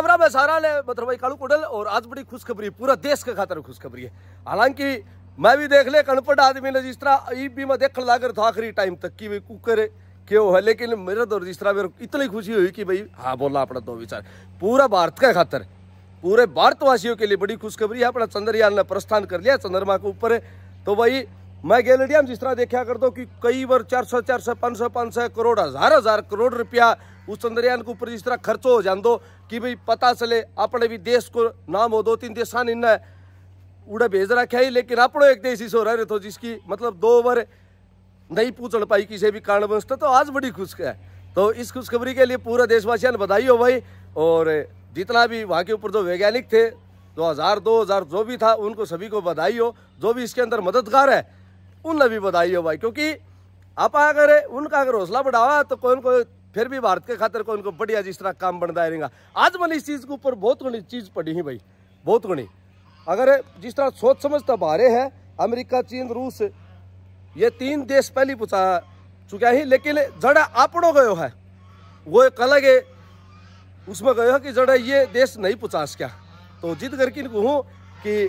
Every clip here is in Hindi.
कैमरा में सारा ने मतलब भाई कालू कोडल और आज बड़ी खुशखबरी पूरा देश के खातर खुशखबरी है हालांकि मैं भी देख ले कणपट आदमी ने जिस तरह भी मैं देख लग रहा था आखिरी टाइम तक कि भाई कुकर क्यों है लेकिन मेरे तो जिस तरह इतनी खुशी हुई कि भाई हाँ बोला अपना दो विचार पूरा भारत के खातर पूरे भारतवासियों के लिए बड़ी खुशखबरी है अपना चंद्रयान ने प्रस्थान कर लिया चंद्रमा के ऊपर तो भाई मैं गैलेडिया में जिस तरह देखा कर दो कि कई बार चार सौ चार सौ पाँच सौ पाँच सौ करोड़ हजार हजार करोड़ रुपया उस चंद्रयान के ऊपर जिस तरह खर्चो हो जान दो कि भाई पता चले अपने भी देश को नाम हो दो तीन देशान इन्हें उड़े भेज रखा ही लेकिन अपनो एक देश इस हो रहे तो जिसकी मतलब दो ओवर नहीं पूछ पाई किसी भी कारण कारणवश तो, तो आज बड़ी खुश है तो इस खुशखबरी के लिए पूरा देशवासियों ने बधाई हो भाई और जितना भी वहाँ के ऊपर जो वैज्ञानिक थे दो हजार जो भी था उनको सभी को बधाई हो जो भी इसके अंदर मददगार है उन भी बधाई हो भाई क्योंकि आप अगर उनका अगर हौसला बढ़ावा तो कोई उनको फिर भी भारत के खातर कोई उनको बढ़िया जिस तरह काम बनता रहेगा आज मैंने इस चीज़ के ऊपर बहुत घनी चीज़ पड़ी है भाई बहुत घनी अगर जिस तरह सोच समझ तो भारे है अमेरिका चीन रूस ये तीन देश पहले पूछा चुका ही लेकिन जड़ा आपड़ो गयो है वो एक अलग है उसमें गयो है कि जड़ा ये देश नहीं पूछा क्या तो जिद करके इनको हूँ कि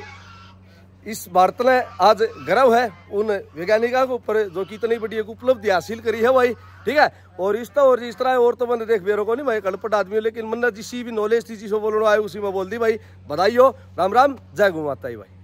इस भारत ने आज गर्व है उन वैज्ञानिकों के ऊपर जो कि इतनी बड़ी एक उपलब्धि हासिल करी है भाई ठीक है और इस तरह और इस तरह और तो मैंने देख बेरो को नहीं मैं कलपट आदमी हूँ लेकिन मन्ना जिस भी नॉलेज थी जिसको बोलना आए उसी में बोल दी भाई बधाई हो राम राम जय गुमाता भाई